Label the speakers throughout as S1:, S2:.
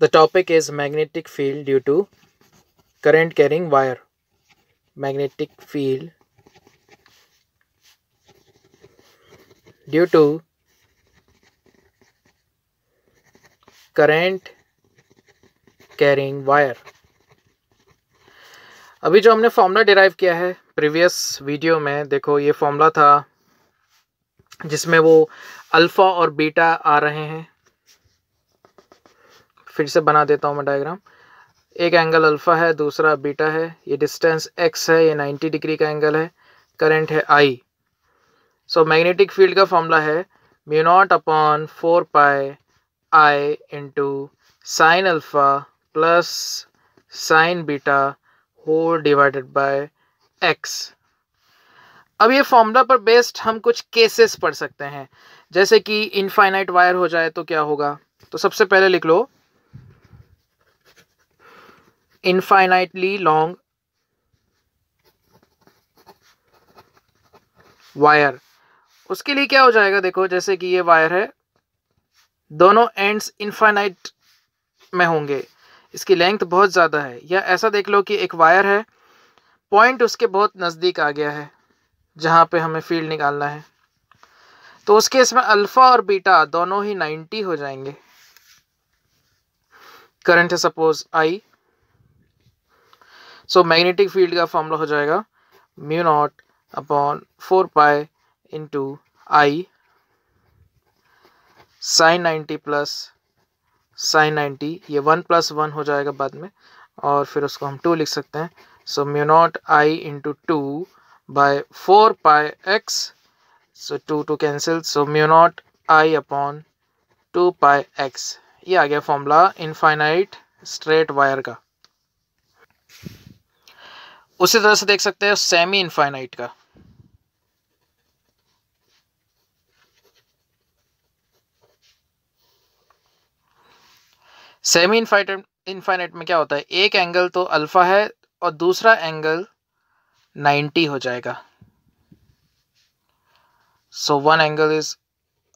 S1: The topic is magnetic field due to current carrying wire. Magnetic field due to current carrying wire. अभी जो हमने formula derive किया है previous video में देखो ये फॉर्मूला था जिसमें वो अल्फ़ा और बीटा आ रहे हैं फिर से बना देता हूँ मैं डायग्राम एक एंगल अल्फ़ा है दूसरा बीटा है ये डिस्टेंस एक्स है ये 90 डिग्री का एंगल है करंट है आई सो मैग्नेटिक फील्ड का फॉर्मूला है mu naught upon four pi I into sine alpha plus sine beta whole divided by x अब ये फॉर्मूला पर बेस्ड हम कुछ केसेस पढ़ सकते हैं जैसे कि इनफाइनाइट वायर हो जाए तो क्या होगा तो सबसे पहले लिख लो infinitely long वायर उसके लिए क्या हो जाएगा देखो जैसे कि ये वायर है दोनों एंड्स इनफाइनाइट में होंगे इसकी लेंथ बहुत ज़्यादा है या ऐसा देख लो कि एक वायर है पॉइंट उसके बहुत नज़दीक आ गया है जहाँ पे हमें फील्ड निकालना है तो उसके इसमें अल्फ़ा और बीटा दोनों ही 90 हो जाएंगे करंट है suppose I so magnetic field का फॉर्मूला हो जाएगा mu naught upon four pi into I sine ninety plus sine ninety ये वन प्लस वन हो जाएगा बाद में और फिर उसको हम टू लिख सकते हैं so mu naught I into two by four pi x so two two cancel so mu naught I upon two pi x ये आ गया फॉर्मूला इनफाइनाइट स्ट्रेट वायर का उसी तरह से देख सकते हैं सेमी इनफाइनाइट का सेमी इनफाइट इनफाइनाइट में क्या होता है एक एंगल तो अल्फा है और दूसरा एंगल 90 हो जाएगा so one angle is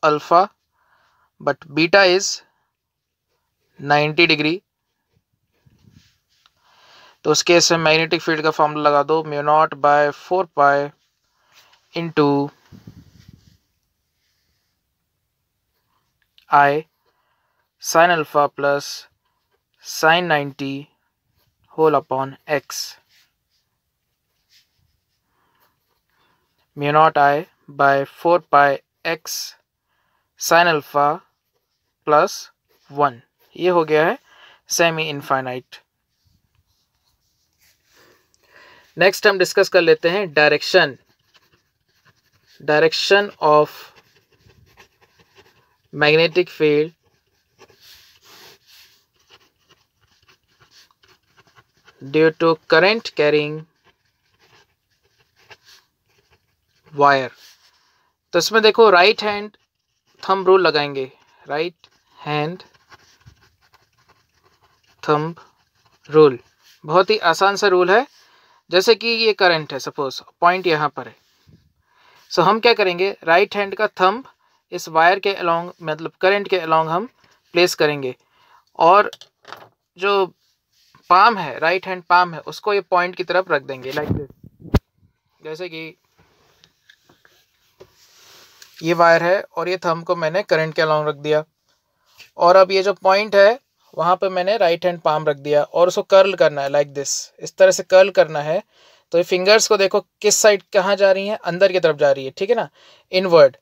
S1: alpha but beta is 90 degree तो उसके से मैग्नेटिक फील्ड का फॉर्मूला लगा दो mu naught by four pi into I sine alpha plus sine ninety whole upon x mu naught I by four pi x sine alpha plus one ये हो गया है सेमी इनफाइनाइट नेक्स्ट हम discuss कर लेते हैं direction direction of magnetic field due to current carrying wire तो इसमें देखो राइट हैंड थंब रूल लगाएंगे राइट हैंड थंब रूल बहुत ही आसान सा रूल है जैसे कि ये करंट है सपोज पॉइंट यहाँ पर है सो so, हम क्या करेंगे राइट हैंड का थंब इस वायर के अलोंग मतलब करंट के अलोंग हम प्लेस करेंगे और जो पाम है राइट हैंड पाम है उसको ये पॉइंट की तरफ रख देंगे लाइक like जैसे कि ये वायर है और ये थंब को मैंने करंट के अलोंग रख दिया और अब ये जो पॉइंट है वहाँ पे मैंने राइट हैंड पाम रख दिया और उसको कर्ल करना है लाइक like दिस इस तरह से कर्ल करना है तो फिंगर्स को देखो किस साइड कहाँ जा रही हैं अंदर की तरफ जा रही है ठीक है ना इनवर्ड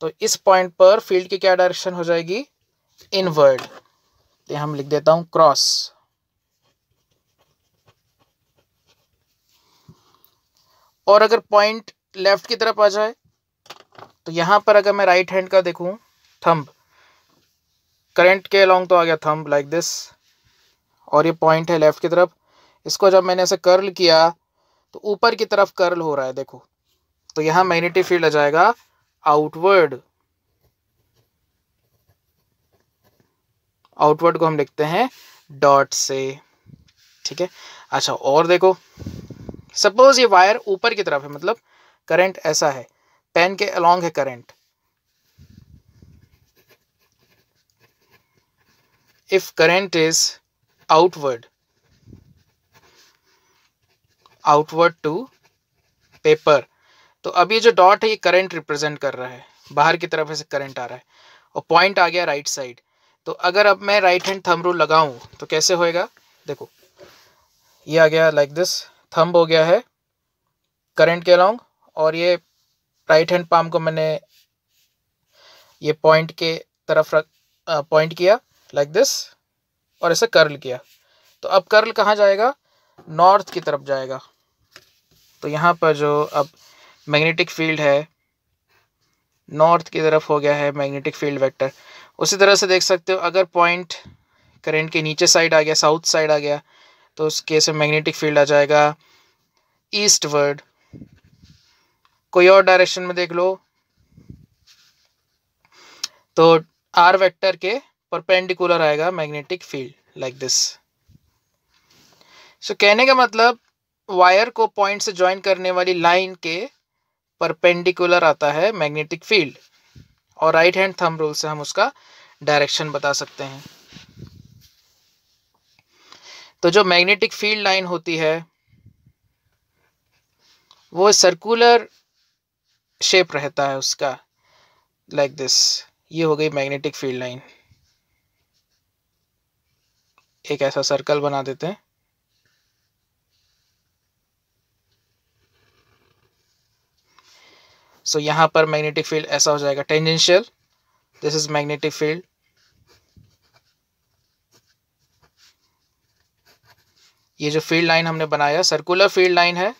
S1: तो इस पॉइंट पर फील्ड की क्या डायरेक्शन हो जाएगी इनवर्ड तो हम लिख देता हूँ क्रॉस और अगर पॉइंट लेफ्ट की तरफ आ जाए तो यहाँ पर अगर मैं राइट हैंड का देखूँ थंब करंट के अलॉन्ग तो आ गया थंब लाइक दिस और ये पॉइंट है लेफ़्ट की तरफ इसको जब मैंने ऐसे कर्ल किया तो ऊपर की तरफ कर्ल हो रहा है देखो तो यहां मैग्नेटिक फील्ड आ जाएगा आउटवर्ड आउटवर्ड को हम लिखते हैं डॉट से ठीक है अच्छा और देखो सपोज ये वायर ऊपर की तरफ है मतलब करंट ऐसा है पेन के अलोंग है current if current is outward outward to paper तो अब ये जो डॉट है ये करंट रिप्रेजेंट कर रहा है बाहर की तरफ ऐसे करंट आ रहा है और पॉइंट आ गया राइट साइड तो अगर अब मैं राइट हैंड थंब रूल लगाऊं तो कैसे होएगा देखो ये आ गया लाइक दिस थंब हो गया है करंट के अलॉन्ग और ये राइट हैंड पाम को मैंने ये पॉइंट के तरफ रख पॉइंट किया लाइक दिस और ऐसे कर्ल किया तो अब कर्ल कहाँ जाएगा नॉर्थ की तरफ जाएगा तो यहाँ पर जो अब मैग्नेटिक फील्ड है नॉर्थ की तरफ हो गया है मैग्नेटिक फील्ड वेक्टर उसी तरह से देख सकते हो अगर पॉइंट करंट के नीचे साइड आ गया साउथ साइड आ गया तो उस केस में मैग्नेटिक फील्ड आ जाएगा ईस्ट वर्ड कोई और डायरेक्शन में देख लो तो आर वेक्टर के परपेंडिकुलर आएगा magnetic field like this so कहने का मतलब वायर को पॉइंट से ज्वाइन करने वाली लाइन के परपेंडिकुलर आता है मैग्नेटिक फील्ड और राइट हैंड थंब रूल से हम उसका डायरेक्शन बता सकते हैं तो जो मैग्नेटिक फील्ड लाइन होती है वो सर्कुलर शेप रहता है उसका लाइक like दिस ये हो गई मैग्नेटिक फील्ड लाइन एक ऐसा सर्कल बना देते हैं सो so, यहां पर मैग्नेटिक फील्ड ऐसा हो जाएगा tangential this is magnetic field ये जो फील्ड लाइन हमने बनाया सर्कुलर फील्ड लाइन है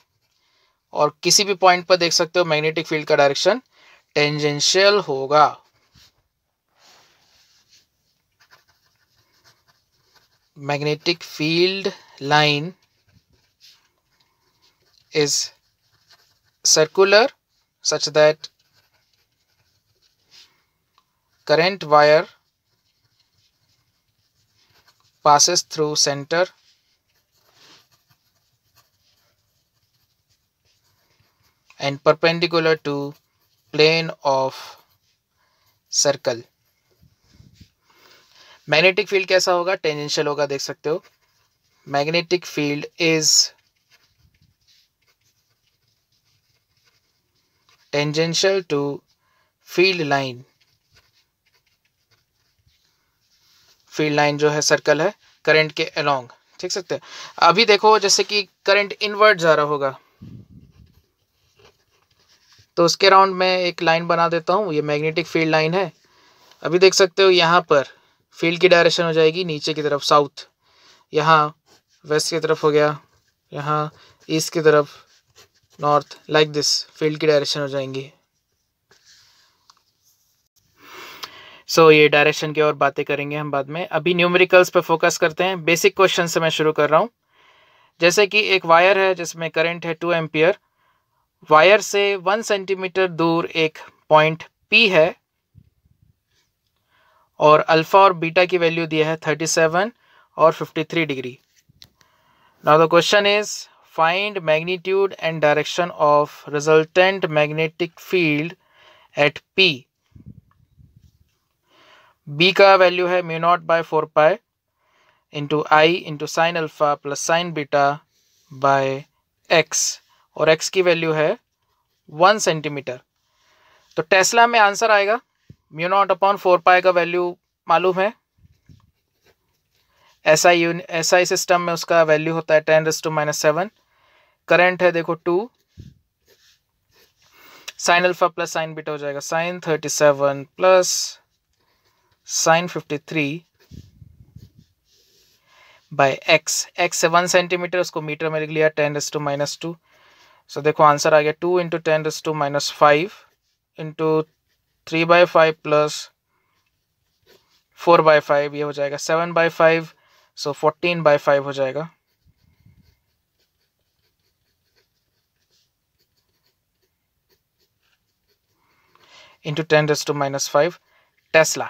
S1: और किसी भी पॉइंट पर देख सकते हो मैग्नेटिक फील्ड का डायरेक्शन टेंजेंशियल होगा magnetic field line is circular such that current wire passes through center and perpendicular to plane of circle magnetic field कैसा होगा टेंजेंशियल होगा देख सकते हो magnetic field is tangential to field line field line जो है circle है current के अलोंग ठीक सकते हैं अभी देखो जैसे कि करंट इनवर्ट जा रहा होगा तो उसके राउंड में एक लाइन बना देता हूं ये मैग्नेटिक फील्ड लाइन है अभी देख सकते हो यहां पर फील्ड की डायरेक्शन हो जाएगी नीचे की तरफ साउथ यहाँ वेस्ट की तरफ हो गया यहाँ ईस्ट की तरफ नॉर्थ लाइक दिस फील्ड की डायरेक्शन हो जाएंगी सो so, ये डायरेक्शन की और बातें करेंगे हम बाद में अभी न्यूमेरिकल्स पर फोकस करते हैं बेसिक क्वेश्चन से मैं शुरू कर रहा हूँ जैसे कि एक वायर है जिसमें करंट है टू एम्पियर वायर से वन सेंटीमीटर दूर एक पॉइंट पी है और अल्फ़ा और बीटा की वैल्यू दिया है थर्टी सेवन और fifty three degree now the question is find magnitude and direction of resultant magnetic field at P B का वैल्यू है mu naught by four pi into I into sine alpha plus sine beta by x और x की value है one centimetre तो tesla में answer आएगा mu naught upon four pi का value मालूम है एस आई यून सिस्टम में उसका वैल्यू होता है ten raise to minus seven current है देखो two sine alpha plus sine beta हो जाएगा sine thirty seven plus sine fifty three by x x से वन सेंटीमीटर उसको मीटर में लिख लिया ten raise to minus two so देखो आंसर आ गया two into ten raise to minus five into three by five plus four by five ये हो जाएगा seven by five so fourteen by five हो जाएगा into ten raise to minus five tesla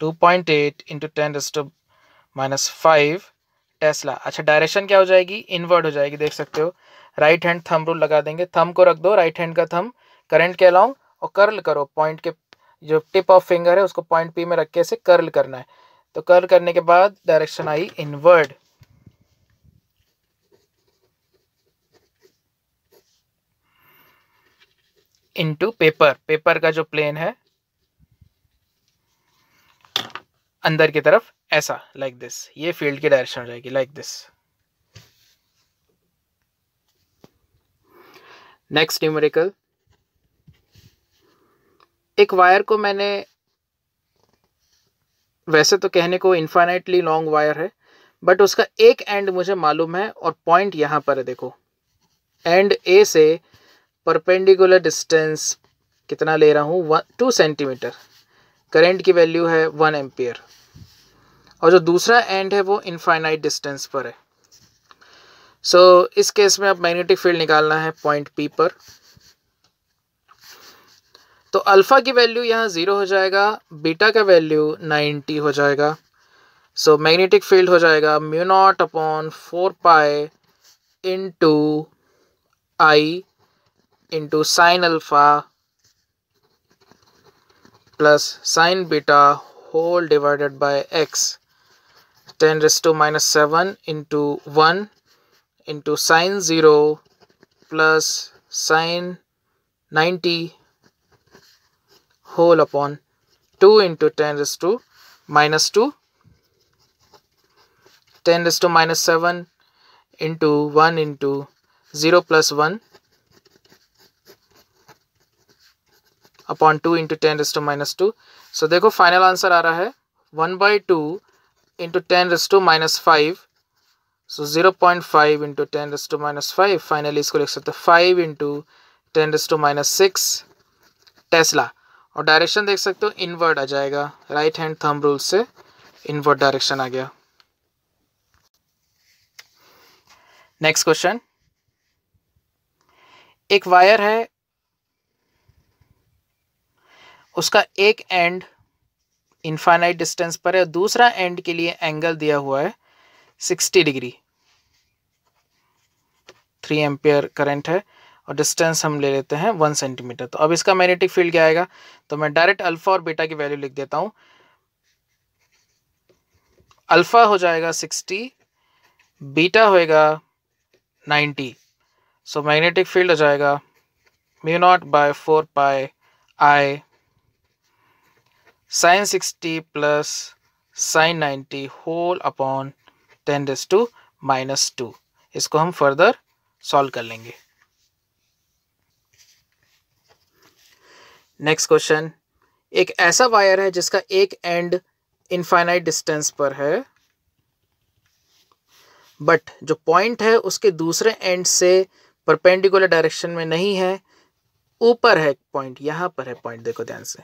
S1: two point eight into ten raise to minus five tesla अच्छा direction क्या हो जाएगी inward हो जाएगी देख सकते हो राइट हैंड थम रूल लगा देंगे थम को रख दो राइट हैंड का थम करंट के अलाउंग और कर्ल करो पॉइंट के जो टिप ऑफ फिंगर है उसको पॉइंट पी में रख के इसे कर्ल करना है तो कर्ल करने के बाद डायरेक्शन आई इनवर्ड इनटू पेपर पेपर का जो प्लेन है अंदर की तरफ ऐसा लाइक दिस ये फील्ड की डायरेक्शन हो जाएगी लाइक दिस नेक्स्ट न्यूमेरिकल एक वायर को मैंने वैसे तो कहने को इन्फाइनाइटली लॉन्ग वायर है बट उसका एक एंड मुझे मालूम है और पॉइंट यहाँ पर है देखो एंड ए से परपेंडिकुलर डिस्टेंस कितना ले रहा हूँ टू सेंटीमीटर करेंट की वैल्यू है वन एम्पियर और जो दूसरा एंड है वो इनफाइनाइट डिस्टेंस पर है सो so, इस केस में अब मैग्नेटिक फील्ड निकालना है पॉइंट पी पर तो अल्फ़ा की वैल्यू यहाँ ज़ीरो हो जाएगा बीटा का वैल्यू नाइन्टी हो जाएगा सो मैग्नेटिक फील्ड हो जाएगा mu naught upon four pi into I into sine alpha plus sine beta whole divided by x ten raise to minus seven into one into sine zero plus sine ninety whole upon two into ten raise to minus two ten raise to minus seven into one into zero plus one upon two into ten raise to minus two so देखो final answer आ रहा है one by two into ten raise to minus five so zero point five into ten raise to minus five finally इसको लिख सकते हैं five into ten raise to minus six tesla और direction देख सकते हो इनवर्ड आ जाएगा राइट हैंड थंब रूल से इनवर्ड डायरेक्शन आ गया नेक्स्ट क्वेश्चन एक वायर है उसका एक एंड इन्फाइनाइट डिस्टेंस पर है दूसरा एंड के लिए एंगल दिया हुआ है sixty degree three ampere current है और डिस्टेंस हम ले लेते हैं वन सेंटीमीटर तो अब इसका मैग्नेटिक फील्ड क्या आएगा तो मैं डायरेक्ट अल्फ़ा और बेटा की वैल्यू लिख देता हूँ अल्फ़ा हो जाएगा सिक्सटी बीटा होएगा नाइन्टी सो मैग्नेटिक फील्ड हो जाएगा mu naught by four pi I sine sixty plus sine ninety whole upon ten raise to minus two इसको हम फर्दर सॉल्व कर लेंगे नेक्स्ट क्वेश्चन एक ऐसा वायर है जिसका एक एंड इनफाइनाइट डिस्टेंस पर है बट जो पॉइंट है उसके दूसरे एंड से परपेंडिकुलर डायरेक्शन में नहीं है ऊपर है पॉइंट यहां पर है पॉइंट देखो ध्यान से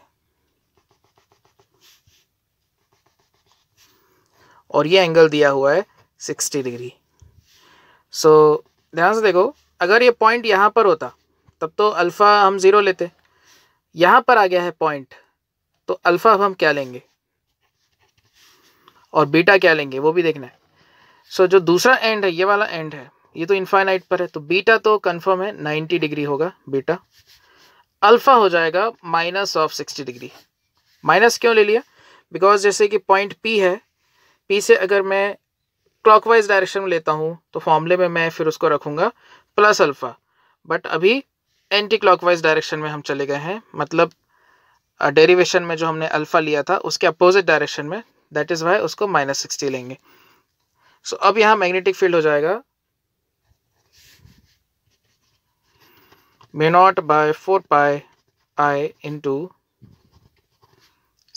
S1: और ये एंगल दिया हुआ है सिक्सटी डिग्री सो so, ध्यान से देखो अगर ये पॉइंट यहां पर होता तब तो अल्फ़ा हम ज़ीरो लेते यहां पर आ गया है पॉइंट तो अल्फ़ा अब हम क्या लेंगे और बीटा क्या लेंगे वो भी देखना है सो so, जो दूसरा एंड है ये वाला एंड है ये तो इन्फाइनाइट पर है तो बीटा तो कंफर्म है 90 डिग्री होगा बीटा अल्फ़ा हो जाएगा माइनस ऑफ 60 डिग्री माइनस क्यों ले लिया बिकॉज जैसे कि पॉइंट पी है पी से अगर मैं क्लॉकवाइज डायरेक्शन में लेता हूँ तो फॉर्मूले में मैं फिर उसको रखूंगा प्लस अल्फ़ा बट अभी एंटी क्लॉकवाइज डायरेक्शन में हम चले गए हैं मतलब डेरिवेशन में जो हमने अल्फ़ा लिया था उसके अपोजिट डायरेक्शन में दैट इज़ वाई उसको माइनस सिक्सटी लेंगे सो so, अब यहाँ मैग्नेटिक फील्ड हो जाएगा mu naught by four pi I into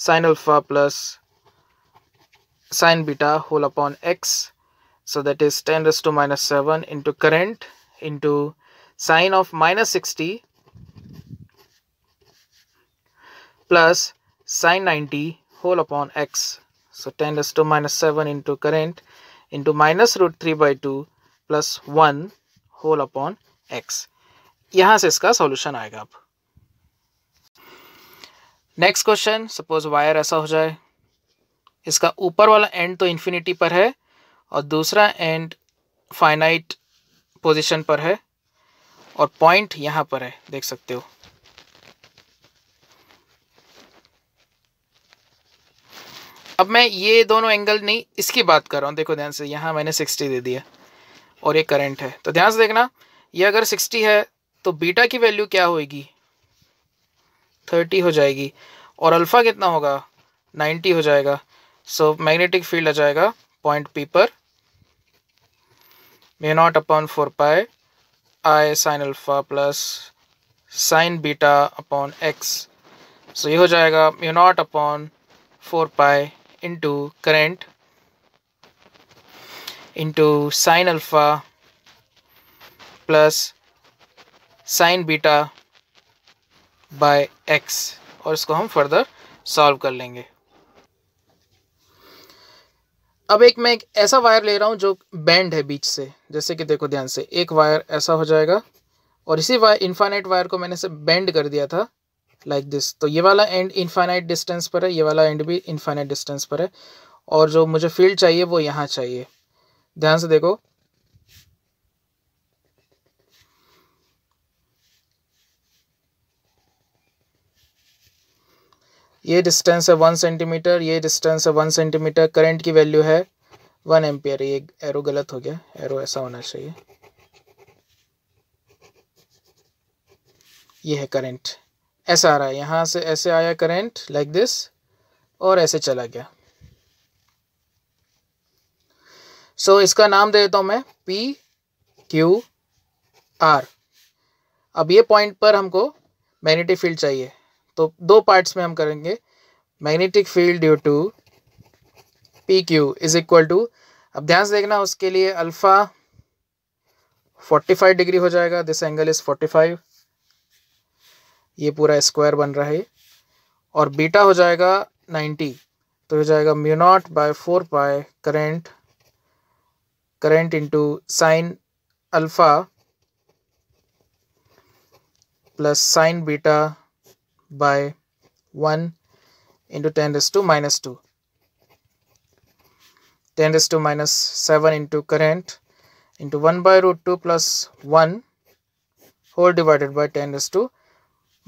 S1: sine alpha plus sine beta whole upon x so that is ten raised to minus seven into current into sine of minus sixty plus sine ninety whole upon x so ten raise to minus seven into current into minus root three by two plus one whole upon x यहां से इसका solution आएगा अब next question suppose wire ऐसा हो जाए इसका ऊपर वाला एंड तो इन्फिनिटी पर है और दूसरा एंड फाइनाइट पोजीशन पर है और पॉइंट यहाँ पर है देख सकते हो अब मैं ये दोनों एंगल नहीं इसकी बात कर रहा हूँ देखो ध्यान से यहाँ मैंने 60 दे दिया और ये करंट है तो ध्यान से देखना ये अगर 60 है तो बीटा की वैल्यू क्या होगी 30 हो जाएगी और अल्फ़ा कितना होगा 90 हो जाएगा सो मैग्नेटिक फील्ड आ जाएगा पॉइंट पी पर may not upon four pi I sine alpha plus sine beta upon x so ये हो जाएगा mu naught upon four pi into current into sine alpha plus sine beta by x और इसको हम further solve कर लेंगे अब एक मैं एक ऐसा वायर ले रहा हूँ जो बैंड है बीच से जैसे कि देखो ध्यान से एक वायर ऐसा हो जाएगा और इसी वायर इन्फाइनाइट वायर को मैंने से बैंड कर दिया था लाइक like दिस तो ये वाला एंड इन्फाइनाइट डिस्टेंस पर है ये वाला एंड भी इन्फाइनाइट डिस्टेंस पर है और जो मुझे फील्ड चाहिए वो यहाँ चाहिए ध्यान से देखो ये डिस्टेंस है वन सेंटीमीटर ये डिस्टेंस है वन सेंटीमीटर करंट की वैल्यू है वन एम्पियर ये एरो गलत हो गया एरो ऐसा होना चाहिए ये है करंट ऐसा आ रहा है यहाँ से ऐसे आया करंट लाइक दिस और ऐसे चला गया सो so, इसका नाम दे देता हूँ मैं पी क्यू आर अब ये पॉइंट पर हमको मैग्नेटिक फील्ड चाहिए तो दो पार्ट्स में हम करेंगे magnetic field due to P Q is equal to अब ध्यान से देखना उसके लिए अल्फ़ा 45 डिग्री हो जाएगा दिस एंगल इज़ 45 ये पूरा स्क्वायर बन रहा है और बीटा हो जाएगा 90 तो हो जाएगा mu naught by four pi current current into sine alpha plus sine beta by 1 into 10 raised to minus 2 10 raised to minus 7 into current into 1 by root 2 plus 1 whole divided by ten raise to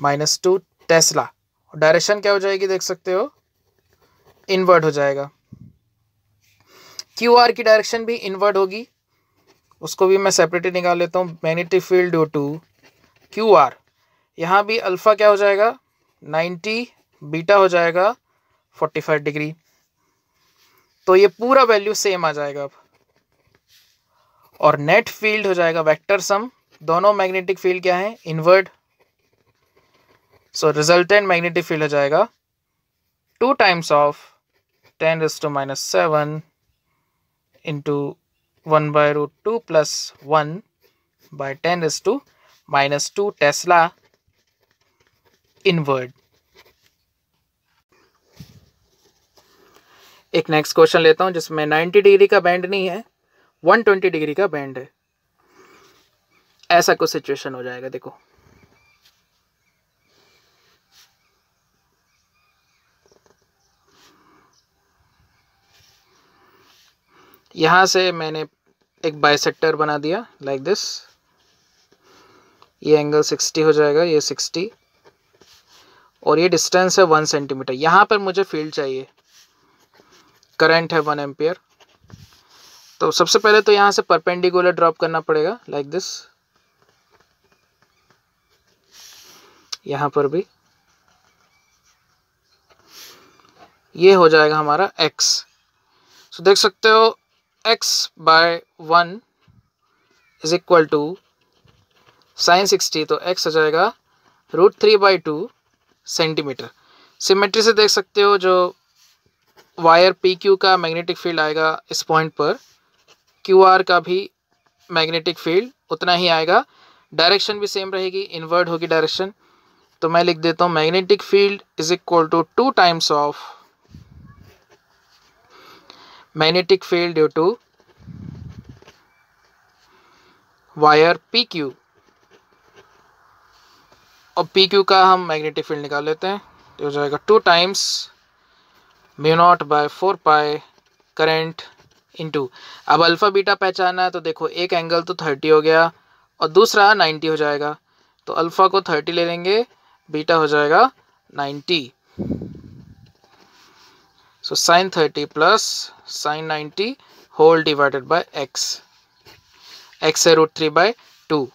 S1: minus two tesla direction क्या हो जाएगी देख सकते हो inward हो जाएगा Q R की direction भी इनवर्ट होगी उसको भी मैं सेपरेटली निकाल लेता हूँ magnetic field due to Q R यहाँ भी अल्फ़ा क्या हो जाएगा नाइन्टी बीटा हो जाएगा फोर्टी फाइव डिग्री तो ये पूरा वैल्यू सेम आ जाएगा अब और नेट फील्ड हो जाएगा वेक्टर सम दोनों मैग्नेटिक फील्ड क्या है inward so resultant magnetic field हो जाएगा two times of ten raise to minus seven into one by root two plus one by ten raise to minus two tesla inward एक next question लेता हूं जिसमें 90 degree का band नहीं है 120 degree का बैंड है ऐसा कुछ सिचुएशन हो जाएगा देखो यहां से मैंने एक बाइसेक्टर बना दिया लाइक like दिस ये एंगल 60 हो जाएगा ये और ये डिस्टेंस है वन सेंटीमीटर यहाँ पर मुझे फील्ड चाहिए करंट है वन एम्पियर तो सबसे पहले तो यहाँ से परपेंडिकुलर ड्रॉप करना पड़ेगा लाइक दिस यहाँ पर भी ये हो जाएगा हमारा x सो so, देख सकते हो x by one is equal to sine sixty तो x हो जाएगा root three by two centimetre symmetry से देख सकते हो जो वायर पी क्यू का मैग्नेटिक फील्ड आएगा इस पॉइंट पर क्यू आर का भी मैग्नेटिक फील्ड उतना ही आएगा डायरेक्शन भी सेम रहेगी इन्वर्ट होगी डायरेक्शन तो मैं लिख देता हूँ magnetic field is equal to two times of magnetic field due to wire P Q और पी क्यू का हम मैग्नेटिक फील्ड निकाल लेते हैं तो हो जाएगा two times mu naught by four pi current into अब अल्फ़ा बीटा पहचाना है तो देखो एक एंगल तो थर्टी हो गया और दूसरा नाइन्टी हो जाएगा तो अल्फ़ा को थर्टी ले लेंगे बीटा हो जाएगा ninety so sine thirty plus sine ninety whole divided by x x है root three by two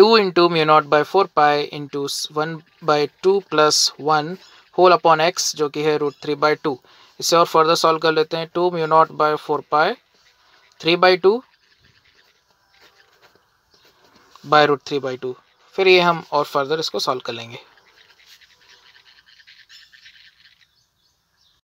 S1: 2 into mu naught by 4 pi into 1 by 2 plus one whole upon x जो कि है root three by to इसे और further solve कर लेते हैं two mu naught by four pi three by two by root 3 by two फिर ये हम और फर्दर इसको solve कर लेंगे